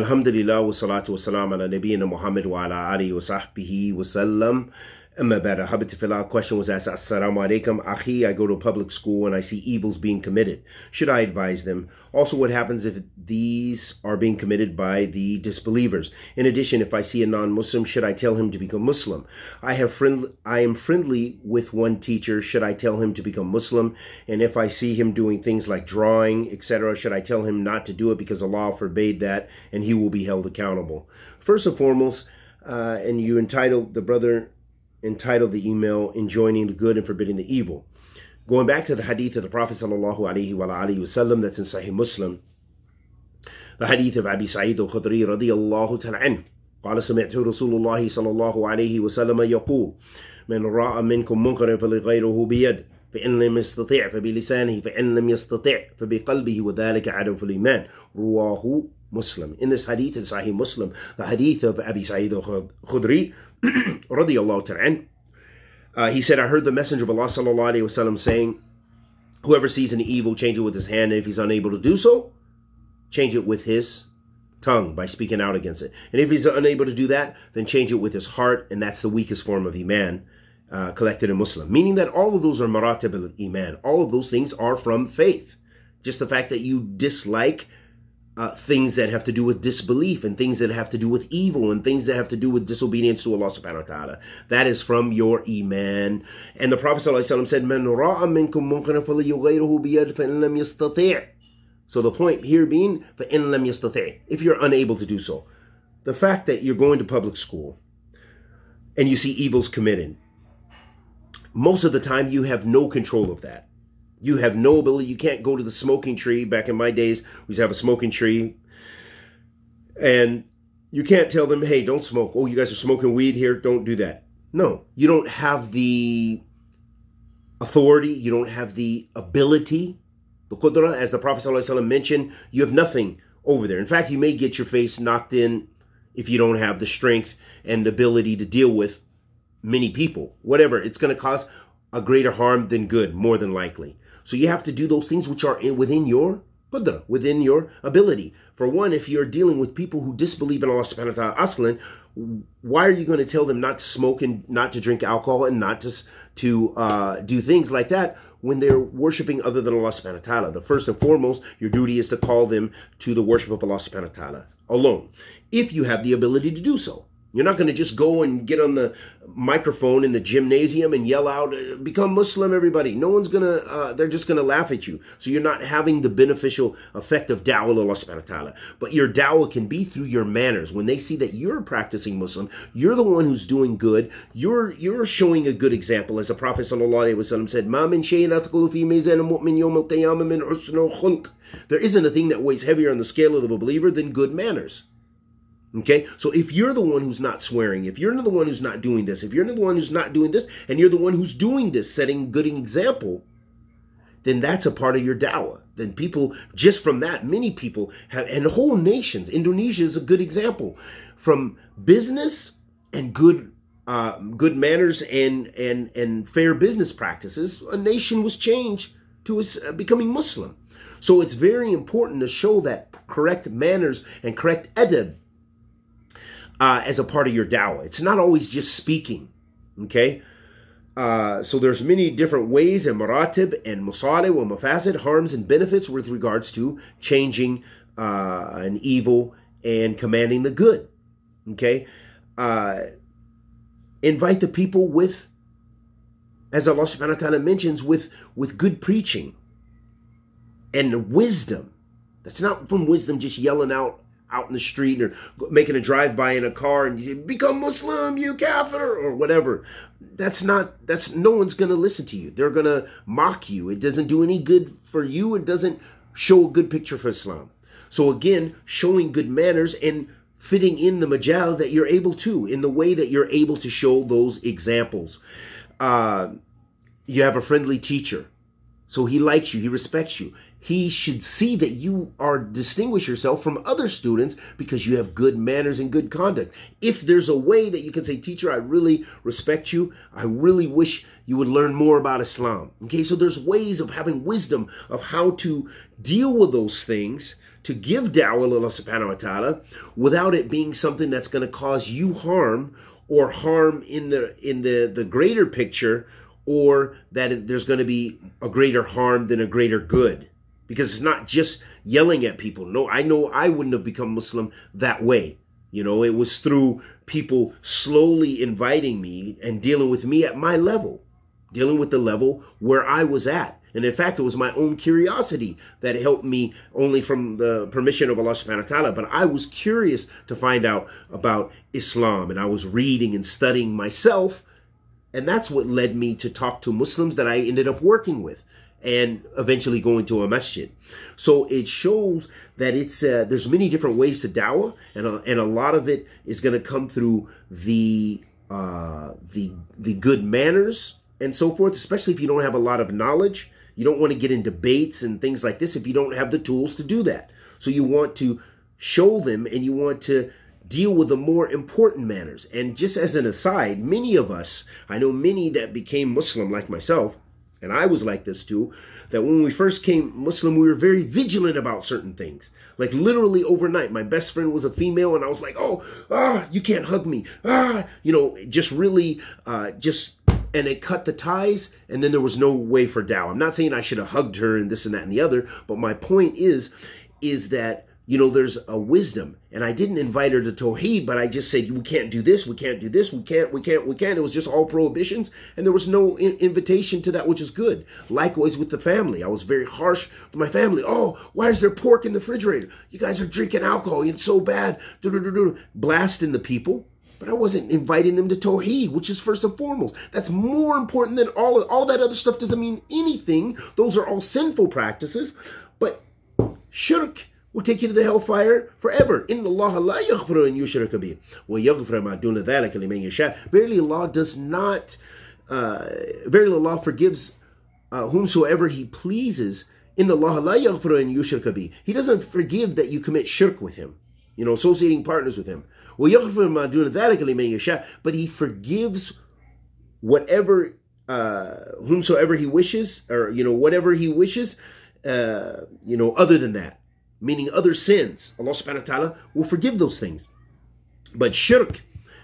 الحمد لله والصلاة والسلام على نبينا محمد وعلى آله وصحبه وسلم Amma bada habitifillah. Question was asked, Assalamu alaikum. Ahi, I go to a public school and I see evils being committed. Should I advise them? Also, what happens if these are being committed by the disbelievers? In addition, if I see a non-Muslim, should I tell him to become Muslim? I have friend, I am friendly with one teacher. Should I tell him to become Muslim? And if I see him doing things like drawing, etc., should I tell him not to do it because Allah forbade that and he will be held accountable? First and foremost, uh, and you entitled the brother entitled the email enjoining the good and forbidding the evil. Going back to the hadith of the Prophet sallallahu alaihi wasallam that's in Sahih Muslim, the hadith of Abi Sa'id al-Khudri radiyallahu ta'ala anhu. قال سمعت رسول الله صلى الله عليه وسلم يقول من راى منكم منكرا فلغيره بيد فإن لم يستطع فبلسانه فإن لم يستطع فبقلبه وذلك عدم في الإيمان رواه Muslim. In this hadith in Sahih Muslim, the hadith of Abi Sa'id al-Khudri, radiallahu ta'ala, uh, he said, I heard the Messenger of Allah sallallahu alayhi wasallam saying, whoever sees an evil, change it with his hand, and if he's unable to do so, change it with his tongue by speaking out against it. And if he's unable to do that, then change it with his heart, and that's the weakest form of Iman. Uh, collected in Muslim, meaning that all of those are maratib al-Iman. All of those things are from faith. Just the fact that you dislike uh, things that have to do with disbelief and things that have to do with evil and things that have to do with disobedience to Allah subhanahu wa ta'ala. That is from your Iman. And the Prophet ﷺ said, Man ra'a minkum biyad So the point here being, If you're unable to do so. The fact that you're going to public school and you see evils committed, most of the time you have no control of that. You have no ability. You can't go to the smoking tree. Back in my days, we used to have a smoking tree. And you can't tell them, hey, don't smoke. Oh, you guys are smoking weed here. Don't do that. No, you don't have the authority. You don't have the ability. The qudra, as the Prophet ﷺ mentioned, you have nothing over there. In fact, you may get your face knocked in if you don't have the strength and ability to deal with many people. Whatever. It's going to cause a greater harm than good, more than likely. So you have to do those things which are in, within your qudra, within your ability. For one, if you're dealing with people who disbelieve in Allah subhanahu wa ta'ala aslan, why are you going to tell them not to smoke and not to drink alcohol and not to, to uh, do things like that when they're worshiping other than Allah subhanahu wa ta'ala? The first and foremost, your duty is to call them to the worship of Allah subhanahu wa ta'ala alone, if you have the ability to do so. You're not going to just go and get on the microphone in the gymnasium and yell out, uh, become Muslim, everybody. No one's going to, uh, they're just going to laugh at you. So you're not having the beneficial effect of da'wah Allah subhanahu wa ta'ala. But your da'wah can be through your manners. When they see that you're practicing Muslim, you're the one who's doing good. You're you're showing a good example. As the Prophet said, Ma min min There isn't a thing that weighs heavier on the scale of a believer than good manners. Okay, so if you're the one who's not swearing, if you're the one who's not doing this, if you're the one who's not doing this, and you're the one who's doing this, setting good example, then that's a part of your dawah. Then people, just from that, many people have, and whole nations, Indonesia is a good example, from business and good uh, good manners and and and fair business practices, a nation was changed to uh, becoming Muslim. So it's very important to show that correct manners and correct adab uh, as a part of your dawah. It's not always just speaking, okay? Uh, so there's many different ways and maratib and musalih and mafasid, harms and benefits with regards to changing uh, an evil and commanding the good, okay? Uh, invite the people with, as Allah subhanahu wa ta'ala mentions, with, with good preaching and wisdom. That's not from wisdom just yelling out out in the street or making a drive by in a car and you become Muslim, you kafir, or whatever. That's not, that's no one's going to listen to you. They're going to mock you. It doesn't do any good for you. It doesn't show a good picture for Islam. So again, showing good manners and fitting in the majal that you're able to in the way that you're able to show those examples. Uh, you have a friendly teacher. So he likes you, he respects you he should see that you are distinguish yourself from other students because you have good manners and good conduct. If there's a way that you can say, teacher, I really respect you. I really wish you would learn more about Islam. Okay, so there's ways of having wisdom of how to deal with those things to give dawah Allah subhanahu wa ta'ala without it being something that's going to cause you harm or harm in the in the the greater picture or that there's going to be a greater harm than a greater good because it's not just yelling at people. No, I know I wouldn't have become Muslim that way. You know, it was through people slowly inviting me and dealing with me at my level, dealing with the level where I was at. And in fact, it was my own curiosity that helped me only from the permission of Allah subhanahu wa ta'ala. But I was curious to find out about Islam and I was reading and studying myself. And that's what led me to talk to Muslims that I ended up working with and eventually going to a masjid. So it shows that it's uh, there's many different ways to dawah, and a, and a lot of it is going to come through the uh, the the good manners and so forth. Especially if you don't have a lot of knowledge, you don't want to get in debates and things like this if you don't have the tools to do that. So you want to show them, and you want to deal with the more important manners. And just as an aside, many of us, I know many that became Muslim like myself and I was like this too, that when we first came Muslim, we were very vigilant about certain things. Like literally overnight, my best friend was a female, and I was like, oh, ah, you can't hug me. Ah, you know, just really, uh, just, and it cut the ties, and then there was no way for Dow. I'm not saying I should have hugged her and this and that and the other, but my point is, is that you know, there's a wisdom. And I didn't invite her to Tawheed, but I just said, we can't do this, we can't do this, we can't, we can't, we can't. It was just all prohibitions, and there was no in invitation to that, which is good. Likewise with the family. I was very harsh with my family. Oh, why is there pork in the refrigerator? You guys are drinking alcohol, it's so bad. Blasting the people. But I wasn't inviting them to Tawheed, which is first and foremost. That's more important than all of, all that other stuff doesn't mean anything. Those are all sinful practices. But shirk will take you to the hellfire forever. In Allah la yaghfiru an yushraka bih. Wa yaghfiru ma duna dhalika liman yasha. Verily Allah does not, uh, verily Allah forgives uh, whomsoever He pleases. In Allah la yaghfiru an yushraka bih. He doesn't forgive that you commit shirk with Him. You know, associating partners with Him. Wa yaghfiru ma duna dhalika liman yasha. But He forgives whatever, uh, whomsoever He wishes, or, you know, whatever He wishes, uh, you know, other than that meaning other sins, Allah subhanahu wa ta'ala will forgive those things. But shirk,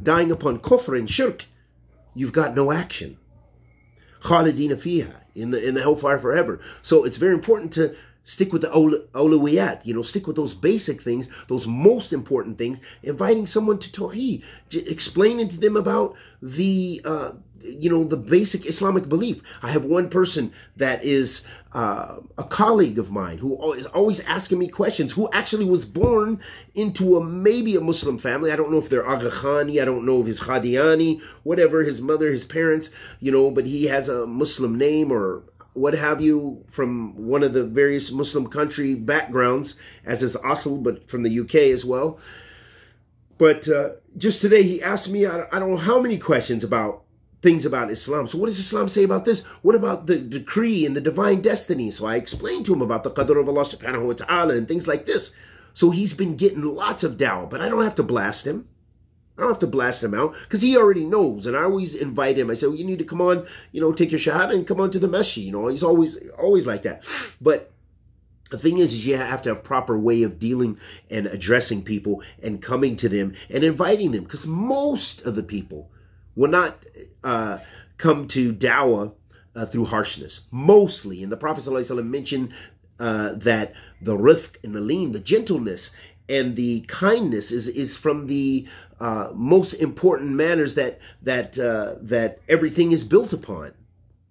dying upon kufr and shirk, you've got no action. Khalidina fiha, in the, in the hellfire forever. So it's very important to stick with the awlawiyat, you know, stick with those basic things, those most important things, inviting someone to tawheed, explaining to them about the, uh, you know the basic Islamic belief. I have one person that is uh, a colleague of mine who is always asking me questions. Who actually was born into a maybe a Muslim family. I don't know if they're Aga Khani. I don't know if he's Khadiani, whatever his mother, his parents, you know. But he has a Muslim name or what have you from one of the various Muslim country backgrounds, as is Asl, but from the UK as well. But uh, just today, he asked me I don't know how many questions about things about Islam. So what does Islam say about this? What about the decree and the divine destiny? So I explained to him about the qadr of Allah subhanahu wa ta'ala and things like this. So he's been getting lots of dawah, but I don't have to blast him. I don't have to blast him out because he already knows. And I always invite him. I say, well, you need to come on, you know, take your shahada and come on to the meshi. You know, he's always, always like that. But the thing is, is you have to have proper way of dealing and addressing people and coming to them and inviting them because most of the people will not uh, come to Dawa uh, through harshness, mostly. And the Prophet ﷺ mentioned uh, that the rifq and the lean, the gentleness and the kindness is, is from the uh, most important manners that, that, uh, that everything is built upon.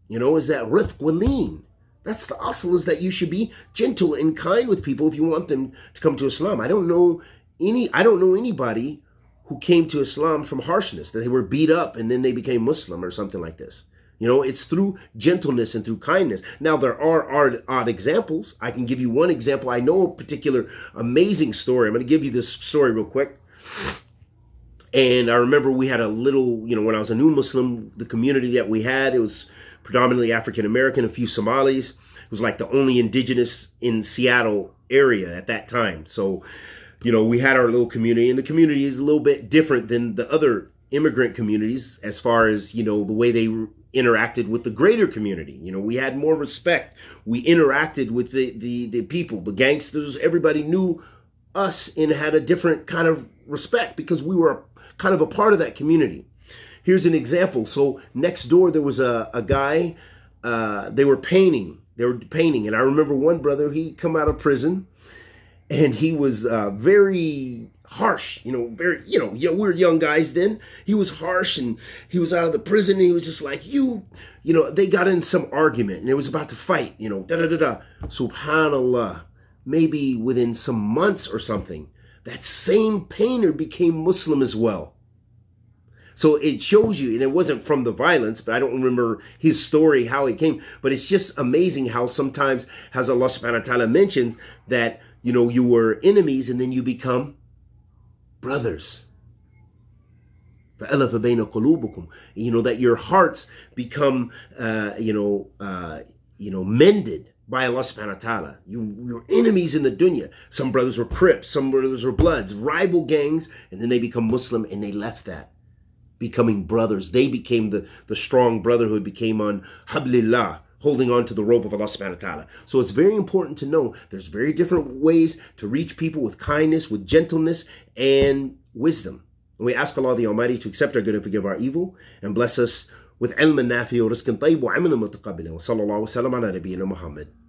You know, is that rifq with lean. That's the asl is that you should be gentle and kind with people if you want them to come to Islam. I don't know any I don't know anybody who came to Islam from harshness, that they were beat up and then they became Muslim or something like this. You know, it's through gentleness and through kindness. Now, there are odd, odd examples. I can give you one example. I know a particular amazing story. I'm going to give you this story real quick. And I remember we had a little, you know, when I was a new Muslim, the community that we had, it was predominantly African American, a few Somalis. It was like the only indigenous in Seattle area at that time. So you know, we had our little community, and the community is a little bit different than the other immigrant communities as far as, you know, the way they interacted with the greater community. You know, we had more respect. We interacted with the, the, the people, the gangsters, everybody knew us and had a different kind of respect because we were kind of a part of that community. Here's an example. So next door, there was a, a guy, uh, they were painting. They were painting. And I remember one brother, he come out of prison and he was uh, very harsh, you know, very, you know, yeah, we were young guys then. He was harsh and he was out of the prison and he was just like, you, you know, they got in some argument and it was about to fight, you know, da da da da. SubhanAllah, maybe within some months or something, that same painter became Muslim as well. So it shows you, and it wasn't from the violence, but I don't remember his story, how it came. But it's just amazing how sometimes, as Allah subhanahu wa ta'ala mentions, that you know, you were enemies and then you become brothers. You know, that your hearts become, uh, you know, uh, you know, mended by Allah subhanahu wa ta'ala. You, your enemies in the dunya. Some brothers were Crips, some brothers were Bloods, rival gangs, and then they become Muslim and they left that. Becoming brothers. They became the, the strong brotherhood, became on Hablillah, holding on to the rope of Allah subhanahu wa ta'ala. So it's very important to know there's very different ways to reach people with kindness, with gentleness, and wisdom. And we ask Allah the Almighty to accept our good and forgive our evil and bless us with ilm nafi wa rizqan tayyib wa amal mutaqabbal. Wa sallallahu wa sallam ala nabiyyina Muhammad.